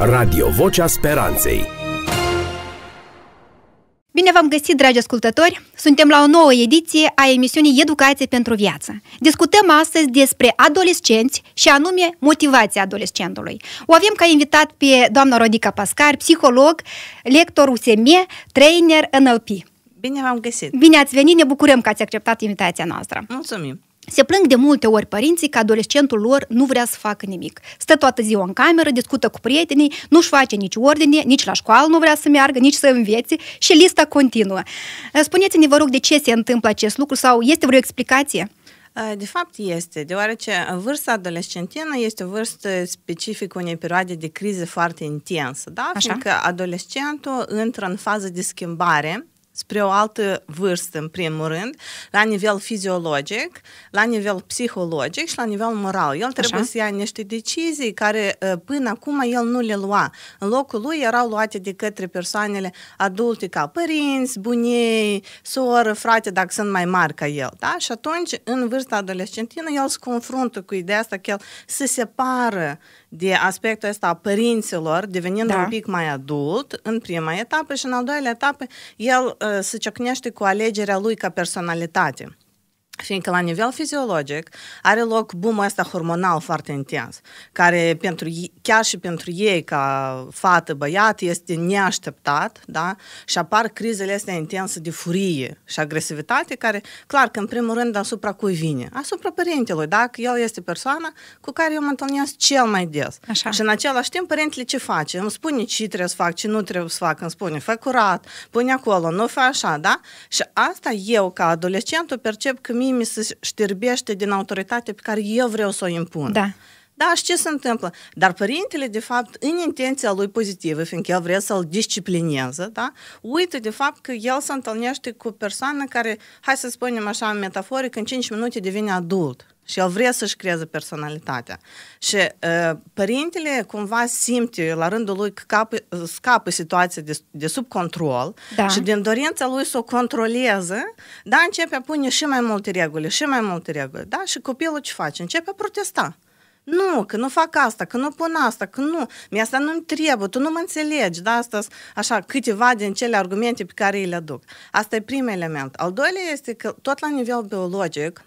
Radio Vocea Speranței Bine v-am găsit, dragi ascultători! Suntem la o nouă ediție a emisiunii Educație pentru Viață. Discutăm astăzi despre adolescenți și anume motivația adolescentului. O avem ca invitat pe doamna Rodica Pascar, psiholog, lector USM, trainer NLP. Bine v-am găsit! Bine ați venit, ne bucurăm că ați acceptat invitația noastră! Mulțumim! Se plâng de multe ori părinții că adolescentul lor nu vrea să facă nimic. Stă toată ziua în cameră, discută cu prietenii, nu-și face nici ordine, nici la școală nu vrea să meargă, nici să învețe și lista continuă. Eh, spuneți-ne, vă rog, de ce se întâmplă acest lucru sau este vreo explicație? Eh, de fapt este, deoarece vârsta adolescentină este o vârstă specifică unei perioade de criză foarte intensă, da? Așa. fiindcă adolescentul intră în fază de schimbare spre o altă vârstă, în primul rând, la nivel fiziologic, la nivel psihologic și la nivel moral. El Așa. trebuie să ia niște decizii care uh, până acum el nu le lua. În locul lui erau luate de către persoanele adulte ca părinți, bunii, soră, frate, dacă sunt mai mari ca el. Da? Și atunci, în vârsta adolescentină, el se confruntă cu ideea asta că el se separă de aspectul ăsta a părinților, devenind da. un pic mai adult în prima etapă și în al doilea etapă el uh, uh, suciocnește cu alegerea lui ca personalitate. Fiindcă la nivel fiziologic are loc boom ăsta hormonal foarte intens, care pentru, chiar și pentru ei ca fată, băiat, este neașteptat da? și apar crizele astea intense de furie și agresivitate, care clar că în primul rând asupra cui vine? Asupra părintelui, dacă el este persoana cu care eu mă întâlnesc cel mai des. Așa. Și în același timp părintele ce face? Îmi spune ce trebuie să fac, ce nu trebuie să fac, îmi spune fă curat, pune acolo, nu fă așa, da? Și asta eu ca adolescent percep că mie mie mi se șterbește din autoritatea pe care eu vreau să o impun. Da. Da, și ce se întâmplă? Dar părintele, de fapt, în intenția lui pozitivă, fiindcă el vrea să-l disciplineze, da? uită, de fapt, că el se întâlnește cu persoană care, hai să spunem așa, metaforic, în 5 minute devine adult și el vrea să-și creeze personalitatea. Și uh, părintele cumva simte la rândul lui că capă, scapă situația de, de sub control da. și din dorința lui să o controleze, da, începe a pune și mai multe reguli, și mai multe reguli, da? Și copilul ce face? Începe a protesta. Nu, că nu fac asta, că nu pun asta, că nu, mi asta nu-mi trebuie, tu nu mă înțelegi, da, asta așa, câteva din cele argumente pe care îi le aduc. Asta e primul element. Al doilea este că tot la nivel biologic,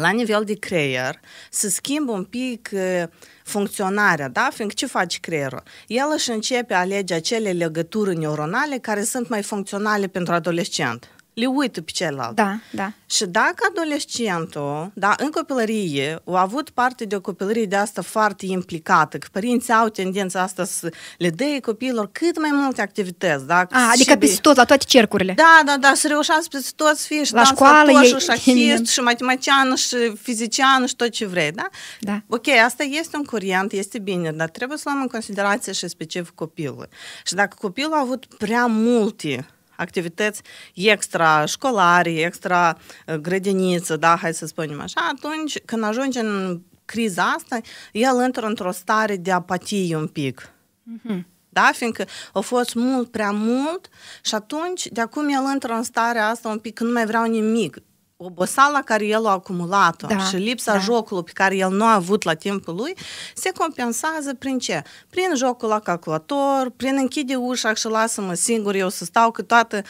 la nivel de creier, să schimbă un pic uh, funcționarea, da? Fiindcă ce faci creierul? El își începe a alege acele legături neuronale care sunt mai funcționale pentru adolescent le uită pe celălalt. Da, da. Și dacă adolescentul, da, în copilărie, a avut parte de o copilărie de asta foarte implicată, că părinții au tendința asta să le dea copiilor cât mai multe activități. Da? A, adică pe tot, la toate cercurile. Da, da, da, să reușească pe tot să fie și la școală, ei... și șahist, și matematician, și fizician, și tot ce vrei, da? Da. Ok, asta este un curent, este bine, dar trebuie să luăm în considerație și specific copilul. Și dacă copilul a avut prea multe activități extrașcolare, extra uh, grădiniță, da, hai să spunem așa, atunci când ajunge în criza asta, el intră într-o stare de apatie un pic. Mm-hmm. Da? Fiindcă a fost mult prea mult și atunci, de acum el intră în starea asta un pic, că nu mai vreau nimic oboseala care el a acumulat-o da, și lipsa da. jocului pe care el nu a avut la timpul lui, se compensează prin ce? Prin jocul la calculator, prin închide ușa și lasă-mă singur, eu să stau, că toată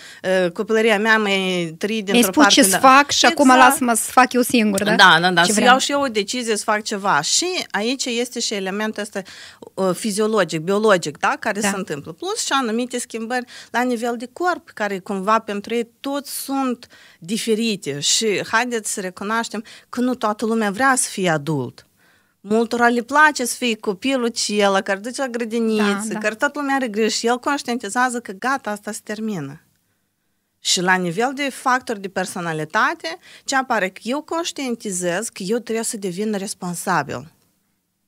uh, copilăria mea mai trei din Mi-ai spus ce da. să fac și exact. acum lasă-mă să fac eu singur, da? Da, da, da, ce să vreau. iau și eu o decizie să fac ceva. Și aici este și elementul ăsta uh, fiziologic, biologic, da, care da. se întâmplă. Plus și anumite schimbări la nivel de corp, care cumva pentru ei toți sunt diferite și haideți să recunoaștem că nu toată lumea vrea să fie adult. Multora le place să fie copilul cel care duce la grădiniță, da, da. că toată lumea are grijă și el conștientizează că gata, asta se termină. Și la nivel de factori de personalitate, ce apare? Că eu conștientizez că eu trebuie să devin responsabil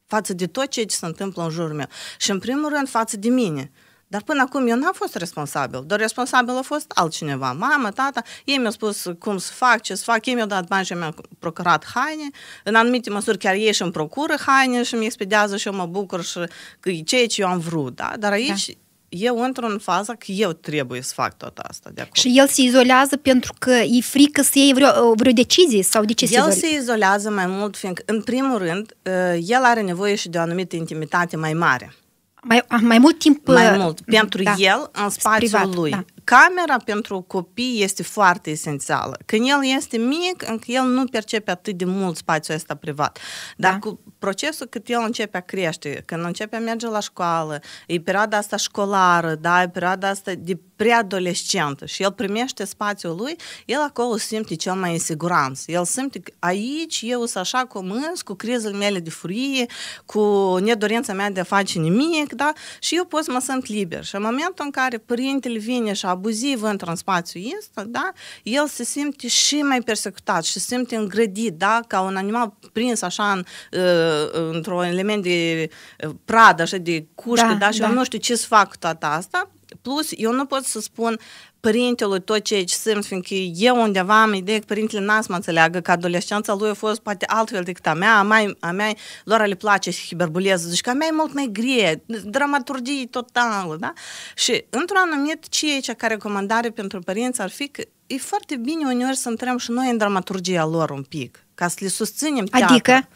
față de tot ce se întâmplă în jurul meu. Și în primul rând față de mine. Dar până acum eu n-am fost responsabil, doar responsabil a fost altcineva, mama, tata, ei mi-au spus cum să fac, ce să fac, ei mi-au dat bani și mi-au procurat haine, în anumite măsuri chiar ei și-mi procură haine și mi expedează și eu mă bucur și că e ceea ce eu am vrut, da? Dar da. aici da eu intru în faza că eu trebuie să fac tot asta de acolo. Și el se izolează pentru că e frică să iei vreo, vreo decizie sau de ce el se El se izolează mai mult, fiindcă, în primul rând, ă, el are nevoie și de o anumită intimitate mai mare mai, ah, mai mult timp mai uh, mult, pentru da, el în spațiul privat, lui. Da camera pentru copii este foarte esențială. Când el este mic, încă el nu percepe atât de mult spațiul ăsta privat. Dar da. cu procesul cât el începe a crește, când începe a merge la școală, e perioada asta școlară, da, e perioada asta de preadolescentă și el primește spațiul lui, el acolo simte cel mai în siguranță. El simte că aici eu sunt așa cum îns, cu crizul mele de furie, cu nedorința mea de a face nimic, da? Și eu pot să mă sunt liber. Și în momentul în care părintele vine și a abuziv într-un spațiu este, da, el se simte și mai persecutat și se simte îngrădit, da, ca un animal prins așa în, uh, într-un element de uh, pradă, așa de cușcă, da, da și da. eu nu știu ce să fac cu toată asta. Plus, eu nu pot să spun părintelui tot ceea ce simt, fiindcă eu undeva am idee că părintele n-a să mă înțeleagă că adolescența lui a fost poate altfel decât a mea, a mea, a mea lor le place și hiberbuleză, zici că a mea e mult mai grie, dramaturgie totală, da? Și într-un anumit ceea ce ca recomandare pentru părinți ar fi că e foarte bine uneori să întrebăm și noi în dramaturgia lor un pic ca să le susținem teatru. Adică?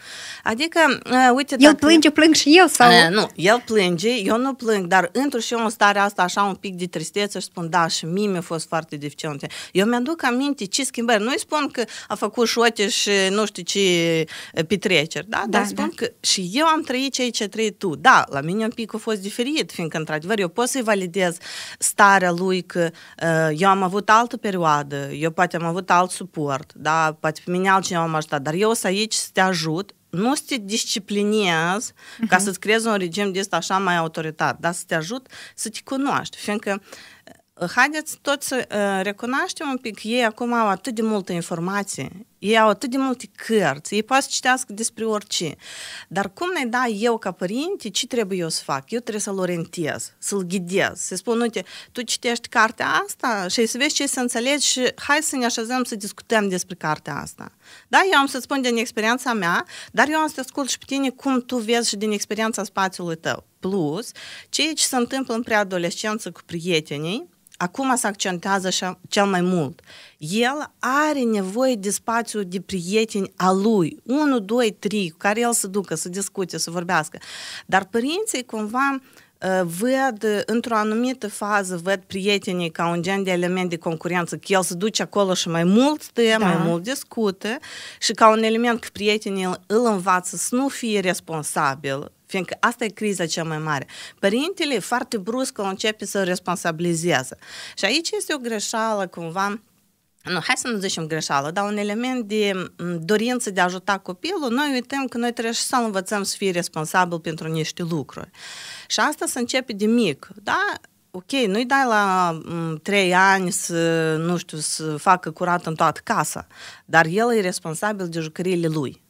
Adică, uh, uite... El dacă... plânge, plâng și eu sau... Uh, nu, el plânge, eu nu plâng, dar într și eu în starea asta așa un pic de tristețe și spun, da, și mie mi-a fost foarte dificil. Eu mi-aduc aminte ce schimbări. Nu-i spun că a făcut șote și nu știu ce petreceri, da? da dar spun da. că și eu am trăit ceea ce trăi tu. Da, la mine un pic a fost diferit, fiindcă, într-adevăr, eu pot să-i validez starea lui că uh, eu am avut altă perioadă, eu poate am avut alt suport, da? Poate pe mine altcineva m-a asta, dar eu o să aici să te ajut, nu să te disciplinez uh-huh. ca mhm. să-ți creezi un regim de asta așa mai autoritar, dar să te ajut să te cunoaști, fiindcă uh, haideți toți să uh, recunoaștem un pic, ei acum au atât de multă informație, ei au atât de multe cărți, ei poate să citească despre orice. Dar cum ne da eu ca părinte, ce trebuie eu să fac? Eu trebuie să-l orientez, să-l ghidez, să spun, uite, tu citești cartea asta și să vezi ce să înțelegi și hai să ne așezăm să discutăm despre cartea asta. Da, eu am să-ți spun din experiența mea, dar eu am să te ascult și pe tine cum tu vezi și din experiența spațiului tău. Plus, ceea ce se întâmplă în preadolescență cu prietenii, Acum se accentează așa cel mai mult. El are nevoie de spațiu de prieteni a lui, unu, doi, trei, cu care el să ducă, să discute, să vorbească. Dar părinții cumva uh, văd într-o anumită fază, văd prietenii ca un gen de element de concurență, că el se duce acolo și mai mult stă, da. mai mult discute și ca un element că prietenii îl învață să nu fie responsabil, fiindcă asta e criza cea mai mare. Părintele foarte brusc o începe să responsabilizează. Și aici este o greșeală cumva nu, hai să nu zicem greșeală, dar un element de dorință de a ajuta copilul, noi uităm că noi trebuie să învățăm să fii responsabil pentru niște lucruri. Și asta se începe de mic, da? ok, nu-i dai la trei ani să, nu știu, să facă curat în toată casa, dar el e responsabil de jucăriile lui.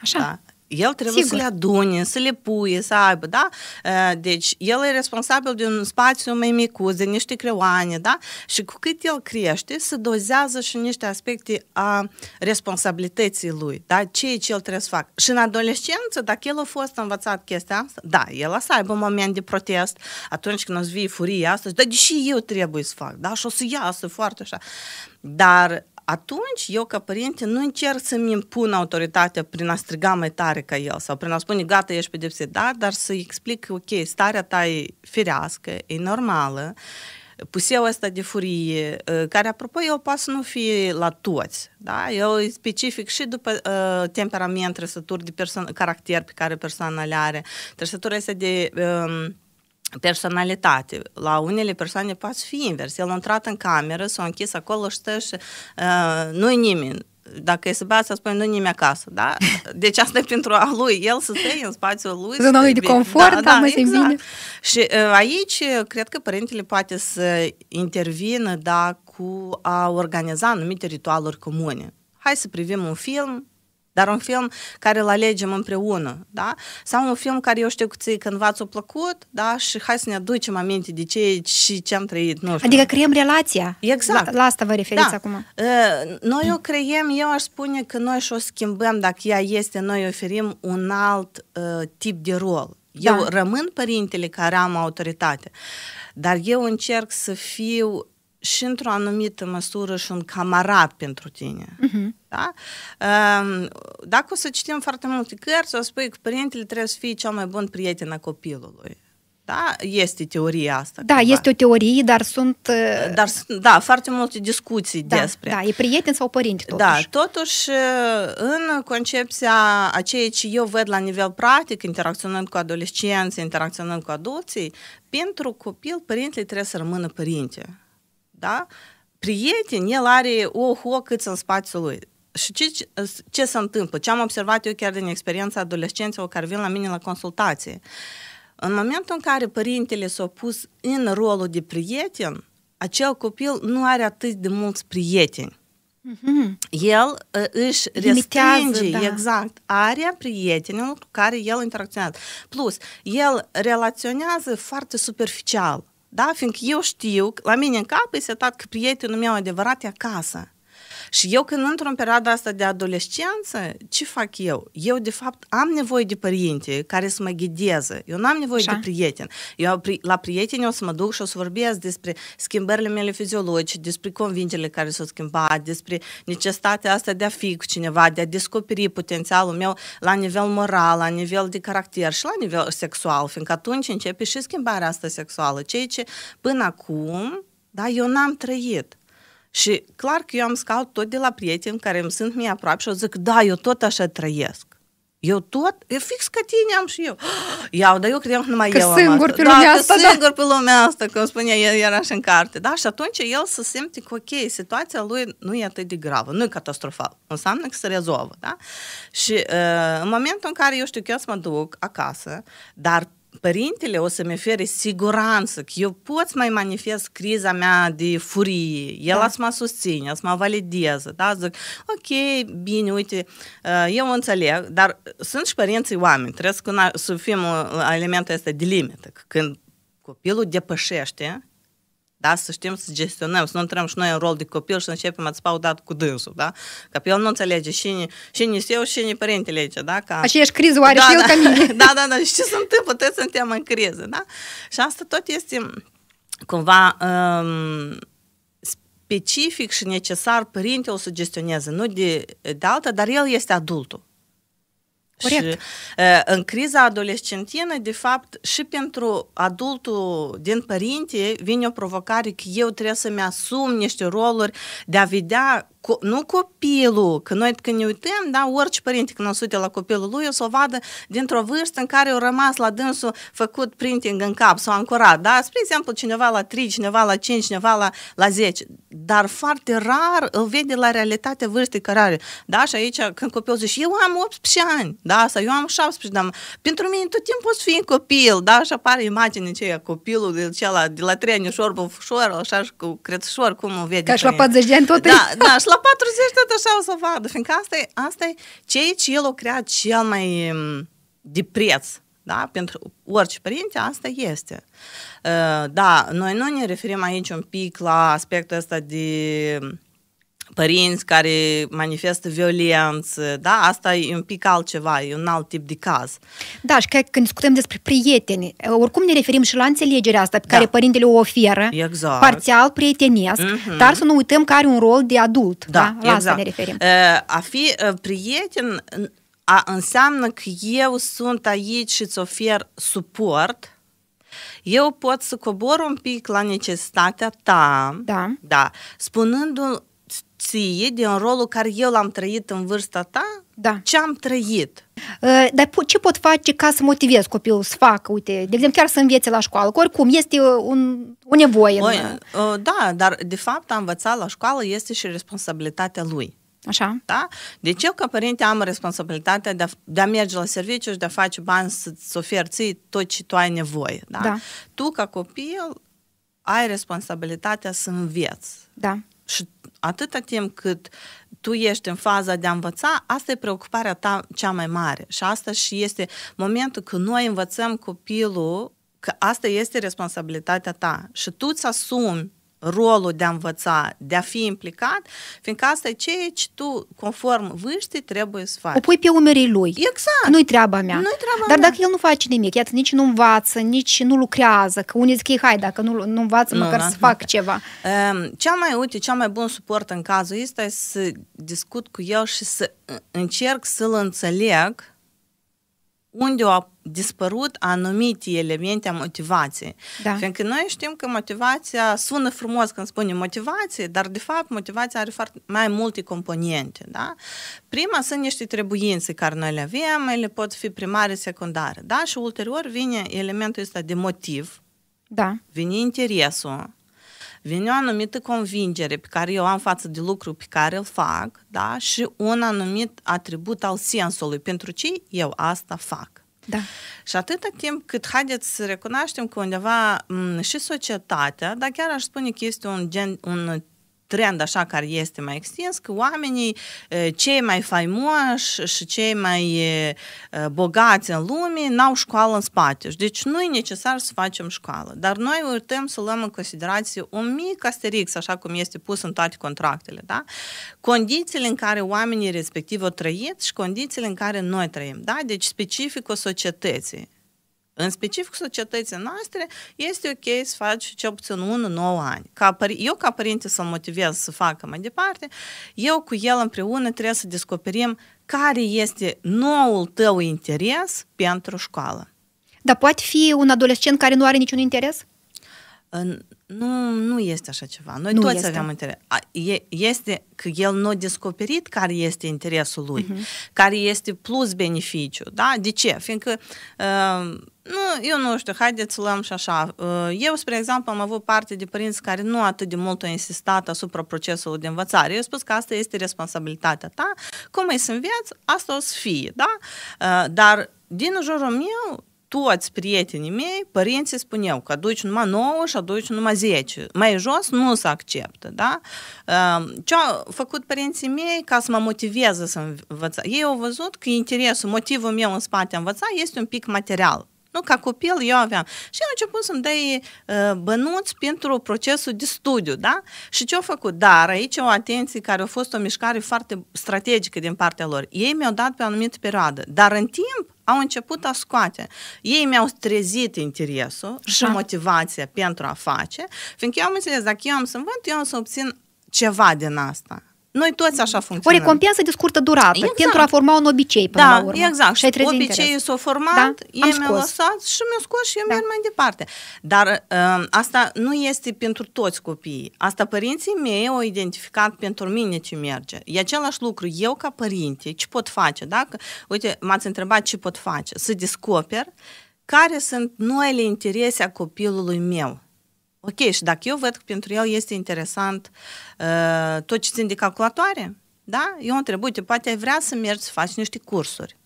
Așa. Da? El trebuie Sigur. să le adune, să le puie, să aibă, da? Deci, el e responsabil de un spațiu mai micuț, de niște creoane, da? Și cu cât el crește, se dozează și niște aspecte a responsabilității lui, da? e ce el trebuie să facă. Și în adolescență, dacă el a fost învățat chestia asta, da, el a să aibă un moment de protest atunci când o să fie furia asta, da, deși eu trebuie să fac, da? Și o să iasă foarte așa. Dar atunci eu ca părinte nu încerc să-mi impun autoritatea prin a striga mai tare ca el sau prin a spune gata, ești pedepsit, da, dar să-i explic, ok, starea ta e firească, e normală, puseul ăsta de furie, ă, care, apropo, eu pot să nu fie la toți, da? Eu specific și după uh, temperament, trăsături de perso- caracter pe care persoana le are, trăsături astea de... Um, personalitate. La unele persoane poate fi invers. El a intrat în cameră, s-a închis acolo, stă și uh, nu-i nimeni dacă e să bea, să spune, nu nimeni acasă, da? Deci asta e pentru a lui, el să stea în spațiul lui. Să lui de confort, da, da, exact. Bine. Și uh, aici, ă, cred că părintele poate să intervină, da, cu a organiza anumite ritualuri comune. Hai să privim un film, dar un film care îl alegem împreună, da? Sau un film care eu știu că ți cândva ți-a plăcut, da? Și hai să ne aducem aminte de ce și ce am trăit, nu știu. Adică creăm relația. Exact. La, la asta vă referiți da. acum. Uh, noi o creiem, eu aș spune că noi și o schimbăm, dacă ea este, noi oferim un alt uh, tip de rol. Eu da. rămân părintele care am autoritate, dar eu încerc să fiu și într-o anumită măsură și un camarad pentru tine. Uh-huh. Da? Ehm, dacă o să citim foarte multe cărți, o să spui că părintele trebuie să fie cea mai bună prieten a copilului. Da? Este teoria asta. Da, cumva. este o teorie, dar sunt... Dar, uh, da, foarte multe discuții da, despre. Da, e prieten sau părinte totuși. Da, totuși uh, în concepția a ceea ce eu văd la nivel practic, interacționând cu adolescenții, interacționând cu adulții, pentru copil părintele trebuie să rămână părinte da? Prieteni, el are o ho cât în spațiul lui. Și ce, ce se întâmplă? Ce am observat eu chiar din experiența adolescenților care vin la mine la consultație. În momentul în care părintele s-a pus în rolul de prieten, acel copil nu are atât de mulți prieteni. Mm-hmm. El uh, își restringe da. exact area prietenilor cu care el interacționează. Plus, el relaționează foarte superficial. Da? Fiindcă eu știu, la mine în cap e setat că prietenul meu adevărat e acasă. Și eu când într-o perioadă asta de adolescență, ce fac eu? Eu, de fapt, am nevoie de părinte care să mă ghideze. Eu n-am nevoie Așa. de prieteni. Eu la prieteni o să mă duc și o să vorbesc despre schimbările mele fiziologice, despre convingerile care s-au schimbat, despre necesitatea asta de a fi cu cineva, de a descoperi potențialul meu la nivel moral, la nivel de caracter și la nivel sexual, fiindcă atunci începe și schimbarea asta sexuală, ceea ce până acum, da, eu n-am trăit. Și clar că eu am scaut tot de la prieteni care îmi sunt mie aproape și o zic, da, eu tot așa trăiesc. Eu tot, e fix ca tine am și eu. Iau, dar eu credeam că numai că eu singur am asta. Pe lumea da, asta, că da. singur pe lumea asta, cum spunea el, era și în carte. Da? Și atunci el se simte că, ok, situația lui nu e atât de gravă, nu e catastrofal. Înseamnă că se rezolvă. Da? Și uh, în momentul în care eu știu că eu să mă duc acasă, dar părintele o să-mi ofere siguranță că eu pot să mai manifest criza mea de furie, el da. să mă susține, să mă valideze, da? Zic, ok, bine, uite, uh, eu înțeleg, dar sunt și părinții oameni, trebuie să, să fim elementul uh, ăsta de limită, când copilul depășește da? să știm să gestionăm, să nu intrăm și noi în rol de copil și să începem să dat cu dânsul, da? Că pe el nu înțelege și ni, și ni eu și ni părintele aici, da? Ca... ești criză oare da, și da, da, ca mine. Da, da, da, și ce se întâmplă? Toți suntem în criză, da? Și asta tot este cumva um, specific și necesar părintele să gestioneze, nu de, de altă, dar el este adultul. Corect. Și în criza adolescentină, de fapt, și pentru adultul din părinte vine o provocare că eu trebuie să-mi asum niște roluri de a vedea co- nu copilul, că noi când ne uităm, da, orice părinte când o sute la copilul lui, o să o vadă dintr-o vârstă în care au rămas la dânsul făcut printing în cap sau ancorat, da? Spre exemplu, cineva la 3, cineva la 5, cineva la, la 10, dar foarte rar îl vede la realitatea vârstei care are, da? Și aici când copilul zice, eu am 18 ani, da? Sau eu am 17, dar pentru mine tot timpul poți fi copil, da? Și apare imaginea e copilul de, la, de la 3 ani ușor, ușor, așa și cu cum o vede. Ca și la 40 de ani tot. Da, da, și la la 40 tot așa o să o vadă, fiindcă asta e, asta e ceea ce el o crea cel mai mm, de preț. Da? Pentru orice părinte asta este. Ă, da, noi nu ne referim aici un pic la aspectul ăsta de părinți care manifestă violență, da, asta e un pic altceva, e un alt tip de caz. Da, și că când discutăm despre prieteni, oricum ne referim și la înțelegerea asta pe da. care părintele o oferă, exact. parțial prietenesc, mm-hmm. dar să nu uităm că are un rol de adult, da, da? la exact. asta ne referim. Uh, a fi uh, prieten a, înseamnă că eu sunt aici și îți ofer suport, eu pot să cobor un pic la necesitatea ta, da. Da, spunându ție din rolul care eu l-am trăit în vârsta ta? Da. Ce am trăit? Ă, dar ce pot face ca să motivez copilul să facă, uite, de exemplu, chiar să învețe la școală, că oricum este uh, un, o nevoie. O, în... Uh, uh, da, dar de fapt a învăța la școală este și responsabilitatea lui. Așa. Da? Deci eu ca părinte am responsabilitatea de a, de a merge la serviciu și de a face bani să-ți oferi ții tot ce tu ai nevoie. Da? da. Tu ca copil ai responsabilitatea să înveți. Da. Și atâta timp cât tu ești în faza de a învăța, asta e preocuparea ta cea mai mare. Și asta și este momentul când noi învățăm copilul că asta este responsabilitatea ta și tu îți asumi rolul de a învăța, de a fi implicat, fiindcă asta e ceea ce tu, conform vârstei, trebuie să faci. O pui pe umerii lui. Exact. Nu-i treaba mea. Nu-i treaba Dar mea. dacă el nu face nimic, iată, nici nu învață, nici nu lucrează, că unii zic, hai, dacă nu, nu învață, nu, măcar nu, să fac nu. ceva. Ehm, cea mai, uite, cea mai bun suport în cazul ăsta e să discut cu el și să încerc să-l înțeleg unde o dispărut anumite elemente a motivației. Da. Fiindcă noi știm că motivația sună frumos când spunem motivație, dar de fapt motivația are foarte mai multe componente. Da? Prima sunt niște trebuințe care noi le avem, ele pot fi primare, secundare. Da? Și ulterior vine elementul ăsta de motiv, da. vine interesul, vine o anumită convingere pe care eu am față de lucru pe care îl fac da? și un anumit atribut al sensului pentru ce eu asta fac. Da. Și atâta timp cât haideți să recunoaștem că undeva m- și societatea, dar chiar aș spune că este un, gen, un trend așa care este mai extins, că oamenii cei mai faimoși și cei mai bogați în lume n-au școală în spate. Deci nu e necesar să facem școală. Dar noi uităm să luăm în considerație un mic asterix, așa cum este pus în toate contractele. Da? Condițiile în care oamenii respectiv au trăit și condițiile în care noi trăim. Da? Deci specific o societății. În specific societății noastre, este ok să faci cel puțin 1-9 ani. Ca, eu, ca părinte, să-l motivez să facă mai departe, eu cu el împreună trebuie să descoperim care este noul tău interes pentru școală. Dar poate fi un adolescent care nu are niciun interes? Nu, nu este așa ceva. Noi nu toți este. avem interes. Este că el nu a descoperit care este interesul lui, uh-huh. care este plus beneficiu. Da? De ce? Fiindcă, uh, nu, eu nu știu, haideți să luăm și așa. Uh, eu, spre exemplu, am avut parte de părinți care nu atât de mult au insistat asupra procesului de învățare. Eu spus că asta este responsabilitatea ta. Cum ai să înveți, asta o să fie. Da? Uh, dar din jurul meu toți prietenii mei, părinții spuneau că aduci numai 9 și aduci numai 10. Mai jos nu se acceptă, da? Ce au făcut părinții mei ca să mă motiveze să învăț? Ei au văzut că interesul, motivul meu în spate a învăța este un pic material. Nu, ca copil eu aveam. Și el a început să-mi dai uh, bănuți pentru procesul de studiu, da? Și ce-au făcut? Dar aici o atenție care a fost o mișcare foarte strategică din partea lor. Ei mi-au dat pe o anumită perioadă, dar în timp au început a scoate. Ei mi-au trezit interesul Așa. și motivația pentru a face, fiindcă eu am înțeles, dacă eu am să învăț, eu am să obțin ceva din asta. Noi toți așa funcționăm. O recompensă de scurtă durată exact. pentru a forma un obicei până da, la urmă. exact. Și obiceiul s-a format, da? eu mi-a lăsat și mi-a scos și eu da. merg mai departe. Dar ă, asta nu este pentru toți copiii. Asta părinții mei au identificat pentru mine ce merge. E același lucru. Eu ca părinte, ce pot face? Dacă, uite, m-ați întrebat ce pot face. Să descoper care sunt noile interese a copilului meu Ok, și dacă eu văd că pentru el este interesant uh, tot ce țin de calculatoare, da? Eu întreb, uite, poate ai vrea să mergi să faci niște cursuri.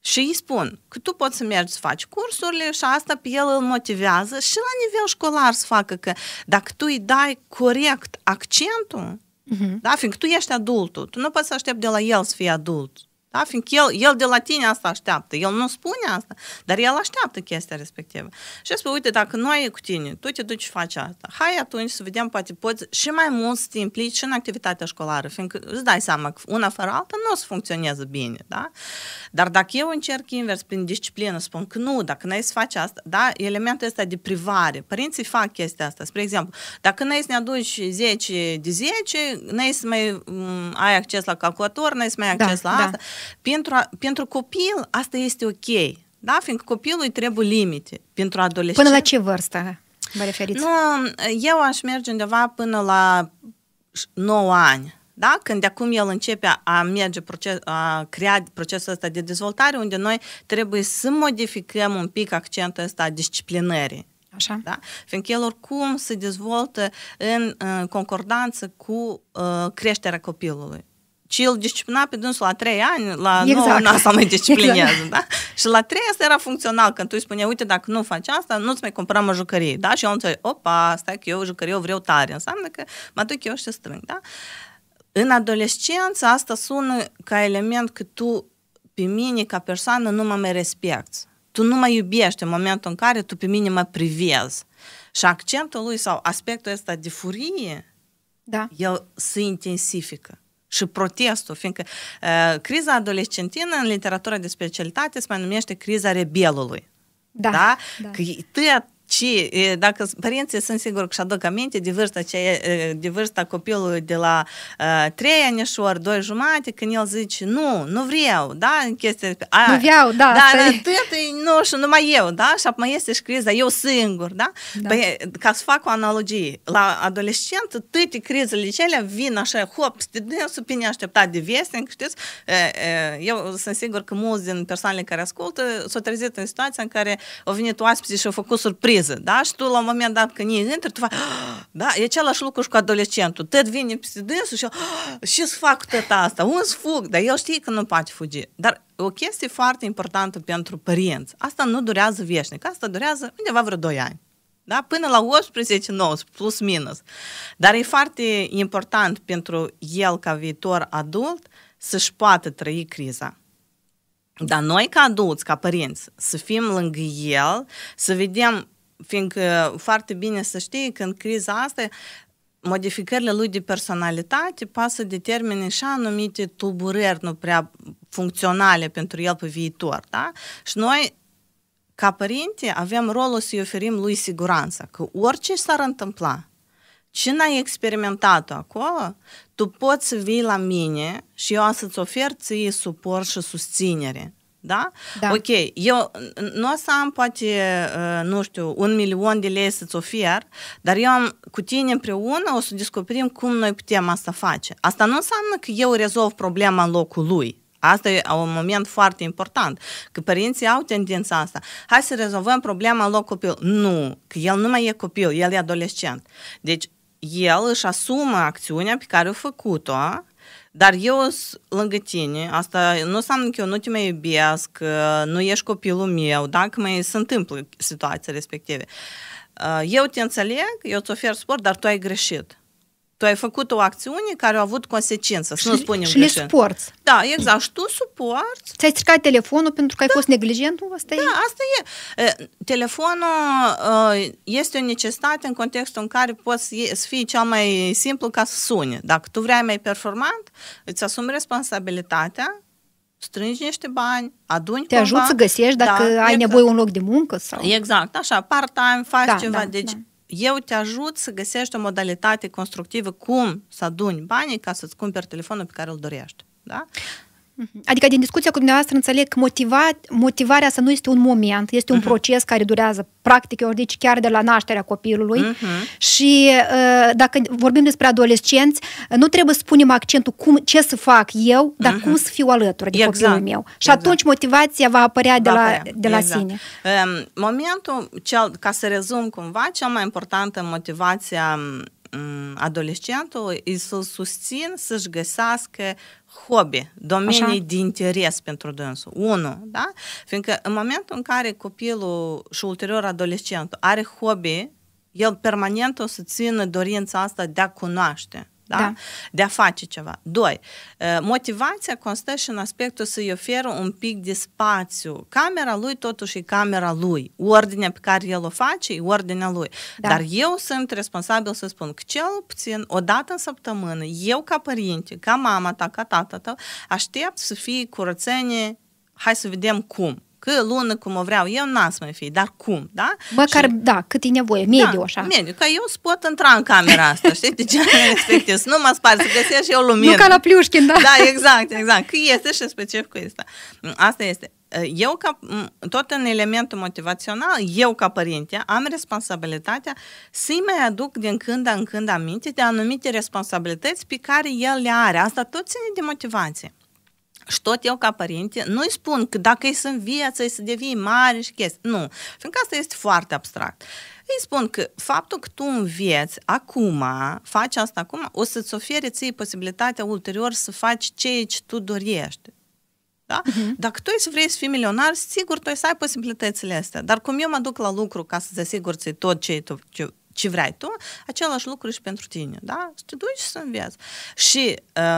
Și îi spun că tu poți să mergi să faci cursurile și asta pe el îl motivează și la nivel școlar să facă că dacă tu îi dai corect accentul, uh-huh. da? fiindcă tu ești adultul, tu nu poți să aștepți de la el să fie adult. Da? Fiindcă el, el de la tine asta așteaptă. El nu spune asta, dar el așteaptă chestia respectivă. Și spune, uite, dacă noi ai cu tine, tu te duci și faci asta. Hai atunci să vedem, poate poți și mai mult să te implici și în activitatea școlară, fiindcă îți dai seama că una fără alta nu o să funcționeze bine. Da? Dar dacă eu încerc invers prin disciplină, spun că nu, dacă n-ai să faci asta, da? elementul ăsta de privare. Părinții fac chestia asta. Spre exemplu, dacă n-ai să ne aduci 10 de 10, n-ai să mai ai acces la calculator, n-ai să mai ai da, acces da, la asta. Da. Pentru, a, pentru copil asta este ok, da? fiindcă copilului trebuie limite pentru adolescent. Până la ce vârstă vă referiți? Nu, eu aș merge undeva până la 9 ani. Da? Când de acum el începe a merge, proces, a crea procesul ăsta de dezvoltare, unde noi trebuie să modificăm un pic accentul ăsta a disciplinării. Așa. Da? Fiindcă el oricum se dezvoltă în, în concordanță cu uh, creșterea copilului ci îl disciplina pe dânsul la trei ani, la exact. 9 luni asta mai disciplinează, exact. da? Și la trei asta era funcțional, când tu îi spuneai, uite, dacă nu faci asta, nu-ți mai cumpărăm o jucărie, da? Și eu înțeleg, opa, stai că eu jucărie eu vreau tare, înseamnă că mă duc eu și strâng, da? În adolescență asta sună ca element că tu pe mine ca persoană nu mă mai respecti. Tu nu mă iubești în momentul în care tu pe mine mă privezi. Și accentul lui sau aspectul ăsta de furie, da. el se intensifică și protestul, fiindcă uh, criza adolescentină în literatura de specialitate se mai numește criza rebelului. Da, da? da. Că tăiat ci dacă părinții sunt sigur că și-aduc aminte de vârsta, ce, de vârsta copilului de la uh, 3 ani și ori 2 jumate, când el zice, nu, nu vreau, da, în chestia... A, nu vreau, da. Dar tu, nu, și numai eu, da, și apoi mai este și criza, eu singur, da? da. Păi, ca să fac o analogie, la adolescent, toate crizele cele vin așa, hop, sub pe așteptat de vestnic, știți? Eu sunt sigur că mulți din persoanele care ascultă s-au trezit în situația în care au venit oaspeții și au făcut surpriză criză, da? Și tu la un moment dat când ei intră, tu faci, ah, da? E același lucru și cu adolescentul. Tăt vine pe dânsul și ce ah, să fac cu tăta asta? Un fug? Dar el știe că nu poate fugi. Dar o chestie foarte importantă pentru părinți. Asta nu durează veșnic, asta durează undeva vreo 2 ani. Da? Până la 18 19 plus minus. Dar e foarte important pentru el ca viitor adult să-și poată trăi criza. Dar noi ca adulți, ca părinți, să fim lângă el, să vedem fiindcă foarte bine să știi că în criza asta modificările lui de personalitate pot să determine și anumite tulburări nu prea funcționale pentru el pe viitor. Da? Și noi ca părinte, avem rolul să-i oferim lui siguranța că orice s-ar întâmpla, cine ai experimentat acolo, tu poți să vii la mine și eu să-ți ofer ție suport și susținere da? da? Ok, eu nu o să am poate, uh, nu știu, un milion de lei să-ți ofer, dar eu am, cu tine împreună o să descoperim cum noi putem asta face. Asta nu înseamnă că eu rezolv problema în locul lui. Asta e un moment foarte important, că părinții au tendința asta. Hai să rezolvăm problema în loc copil. Nu, că el nu mai e copil, el e adolescent. Deci, el își asumă acțiunea pe care a făcut-o, dar eu sunt lângă tine, asta nu înseamnă că eu nu te mai iubesc, uh, nu ești copilul meu, dacă mai se întâmplă situația respective. Uh, eu te înțeleg, eu îți ofer suport, dar tu ai greșit. Tu ai făcut o acțiune care a avut consecință, să nu spunem Și greșit. le suporți. Da, exact. Și tu suporți. Ți-ai stricat telefonul pentru că da. ai fost neglijent? Asta da, e? asta e. Telefonul ă, este o necesitate în contextul în care poți să fii cel mai simplu ca să suni. Dacă tu vrei mai performant, îți asumi responsabilitatea strângi niște bani, aduni Te ajut să găsești dacă da, ai exact. nevoie un loc de muncă? sau. Exact, așa, part-time, faci da, ceva. Da, deci da eu te ajut să găsești o modalitate constructivă cum să aduni banii ca să-ți cumperi telefonul pe care îl dorești. Da? Adică din discuția cu dumneavoastră înțeleg că motiva, motivarea să nu este un moment, este un uh-huh. proces care durează practic, ori deci chiar de la nașterea copilului. Uh-huh. Și ă, dacă vorbim despre adolescenți, nu trebuie să punem accentul cum, ce să fac eu, dar uh-huh. cum să fiu alături de exact. copilul meu. Și exact. atunci motivația va apărea de va la, apărea. De la exact. sine. Momentul, cel, ca să rezum cumva, cea mai importantă motivație Mm, adolescentul îi să-l susțin să-și găsească hobby, domenii Așa. de interes pentru dânsul. Unu, da? Fiindcă în momentul în care copilul și ulterior adolescentul are hobby, el permanent o să țină dorința asta de a cunoaște da? Da. de a face ceva. Doi, uh, motivația constă și în aspectul să-i oferă un pic de spațiu. Camera lui totuși e camera lui. Ordinea pe care el o face e ordinea lui. Da. Dar eu sunt responsabil să spun că cel puțin o dată în săptămână, eu ca părinte, ca mama ta, ca tata tău, aștept să fie curățenie hai să vedem cum că lună cum o vreau eu, n-am să mai fi, dar cum, da? Măcar, și, da, cât e nevoie, mediu da, așa. mediu, ca eu pot intra în camera asta, știi, de ce respectiv, să nu mă spar, să găsesc și eu lumină. Nu ca la pliușchin, da? Da, exact, exact, că este și cu asta. Asta este. Eu, ca, tot în elementul motivațional, eu ca părinte am responsabilitatea să-i mai aduc din când în când aminte de anumite responsabilități pe care el le are. Asta tot ține de motivație. Și tot eu, ca părinte, nu-i spun că dacă îi să viață, îi să devii mare și chestii. Nu. Fiindcă asta este foarte abstract. Îi spun că faptul că tu înveți acum, faci asta acum, o să-ți ofere ție posibilitatea ulterior să faci ceea ce tu dorești. Da? Uh-huh. Dacă tu să vrei să fii milionar, sigur tu ai să ai posibilitățile astea. Dar cum eu mă duc la lucru ca să-ți asigur tot ce tu, ce, ce vrei tu, același lucru și pentru tine, da? Să te duci să înveți. Și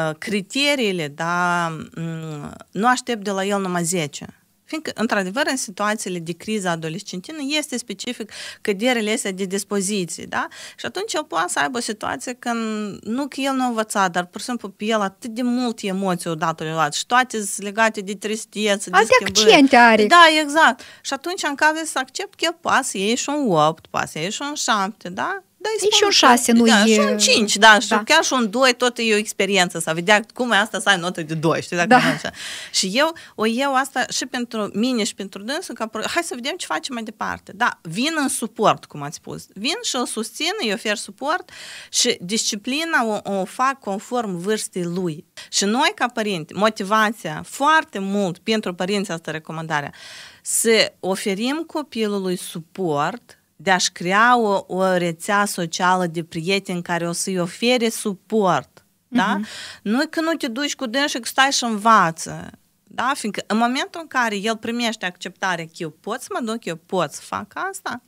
uh, criteriile, da, mm, nu aștept de la el numai 10 Fiindcă, într-adevăr, în situațiile de criză adolescentină este specific căderile este de dispoziții, da? Și atunci el poate să aibă o situație când nu că el nu a învățat, dar, pur și simplu, pe el atât de mult emoții odată le-a luat și toate sunt legate de tristețe, de Alte schimbări. accente are. Da, exact. Și atunci, în cazul să accept că el poate să iei și un 8, poate să iei și un 7, da? Da, e și un 6, nu da, e... și un 5, da, și da. chiar și un 2, tot e o experiență, să vedea cum e asta să ai notă de 2, știi, dacă da. așa. Și eu o iau asta și pentru mine și pentru dânsul, ca, hai să vedem ce facem mai departe. Da, vin în suport, cum ați spus. Vin și o susțin, îi ofer suport și disciplina o, o fac conform vârstei lui. Și noi, ca părinți, motivația foarte mult pentru părinți asta recomandarea, să oferim copilului suport de a-și crea o, o rețea socială de prieteni care o să-i ofere suport. Da? Uh-huh. Nu că nu te duci cu dânsul și stai și învață. Da? Fiindcă în momentul în care el primește acceptarea că eu pot să mă duc, eu pot să fac asta,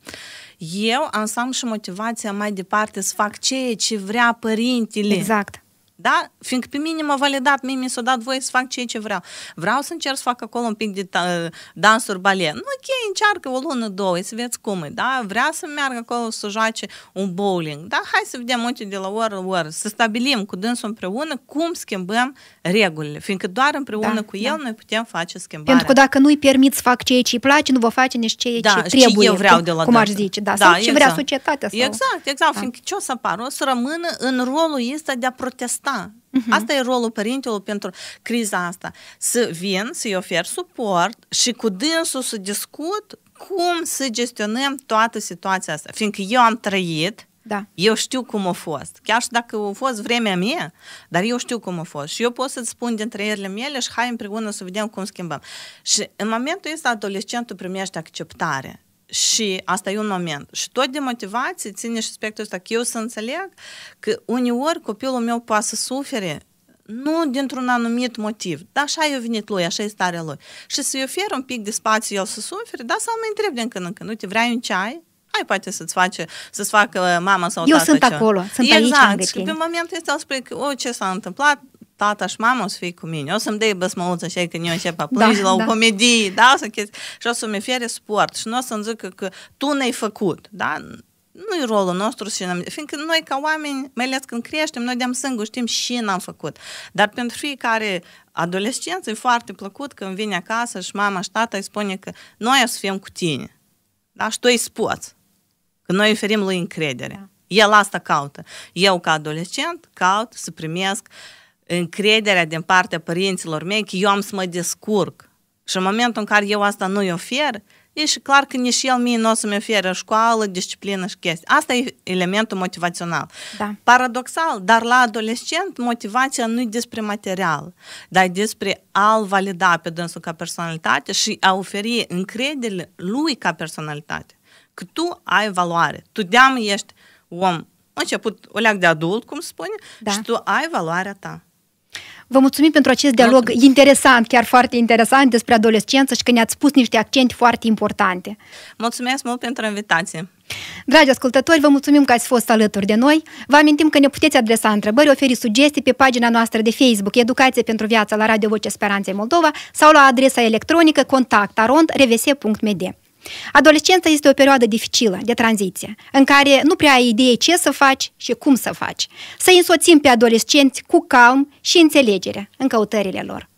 eu am să am și motivația mai departe să fac ceea ce vrea părintele. Exact. Da? Fiindcă pe mine m-a validat, mie mi s-a dat voie să fac ceea ce vreau. Vreau să încerc să fac acolo un pic de ta, dansuri balet. Nu, ok, încearcă o lună, două, să vezi cum e, da? Vrea să meargă acolo să joace un bowling, da? Hai să vedem multe de la oră la oră, să stabilim cu dânsul împreună cum schimbăm regulile, fiindcă doar împreună da, cu da. el da. noi putem face schimbarea. Pentru că dacă nu-i permiți să fac ceea ce îi place, nu vă face nici ceea da, ce trebuie, eu vreau de la cum aș zice, da? da sau exact. ce vrea exact. societatea. Sau... Exact, exact, da. fiindcă ce o să apară? O să rămână în rolul ăsta de a protesta Uh-huh. Asta e rolul părintelui pentru criza asta. Să vin, să-i ofer suport și cu dânsul să discut cum să gestionăm toată situația asta. Fiindcă eu am trăit, da. eu știu cum a fost. Chiar și dacă a fost vremea mea, dar eu știu cum a fost. Și eu pot să-ți spun din trăierile mele și hai împreună să vedem cum schimbăm. Și în momentul ăsta adolescentul primește acceptare și asta e un moment. Și tot de motivație ține și aspectul ăsta, că eu să înțeleg că uneori copilul meu poate să sufere nu dintr-un anumit motiv, dar așa i-a venit lui, așa e starea lui. Și să-i ofer un pic de spațiu el să sufere, dar să mă întreb din când în când, uite, vrei un ceai? Hai, poate să-ți, face, să-ți facă mama sau Eu tată sunt ceva. acolo, sunt exact. aici Exact. Și pe momentul ăsta spune că, o, oh, ce s-a întâmplat, tata și mama o să fie cu mine. O să-mi dea băsmăuță așa când eu încep a plânge da, la o da. comedie, da, o să chesti, Și o să-mi fere sport și nu o să-mi zică că tu ne-ai făcut, da? nu e rolul nostru și ne. am fiindcă noi ca oameni, mai ales când creștem, noi de-am sângul, știm și n-am făcut. Dar pentru fiecare adolescență e foarte plăcut când vine acasă și mama și tata îi spune că noi o să fim cu tine. Da? Și tu îi spoți. Că noi oferim lui încredere. Da. El asta caută. Eu ca adolescent caut să primesc uh, încrederea din partea părinților mei că eu am să mă descurc. Și în momentul în care eu asta nu-i ofer, e și clar că nici el mie nu o să-mi oferă școală, disciplină și chestii. Asta e elementul motivațional. Da. Paradoxal, dar la adolescent motivația nu e despre material, dar e despre a-l valida pe dânsul ca personalitate și a oferi încredere lui ca personalitate. Că tu ai valoare. Tu deam ești om început o leac de adult, cum spune, da. și tu ai valoarea ta. Vă mulțumim pentru acest dialog da. interesant, chiar foarte interesant, despre adolescență și că ne-ați spus niște accenti foarte importante. Mulțumesc mult pentru invitație! Dragi ascultători, vă mulțumim că ați fost alături de noi. Vă amintim că ne puteți adresa întrebări, oferi sugestii pe pagina noastră de Facebook Educație pentru Viața la Radio Vocea Speranței Moldova sau la adresa electronică contactarondrevese.md. Adolescența este o perioadă dificilă, de tranziție, în care nu prea ai idee ce să faci și cum să faci. Să însoțim pe adolescenți cu calm și înțelegere în căutările lor.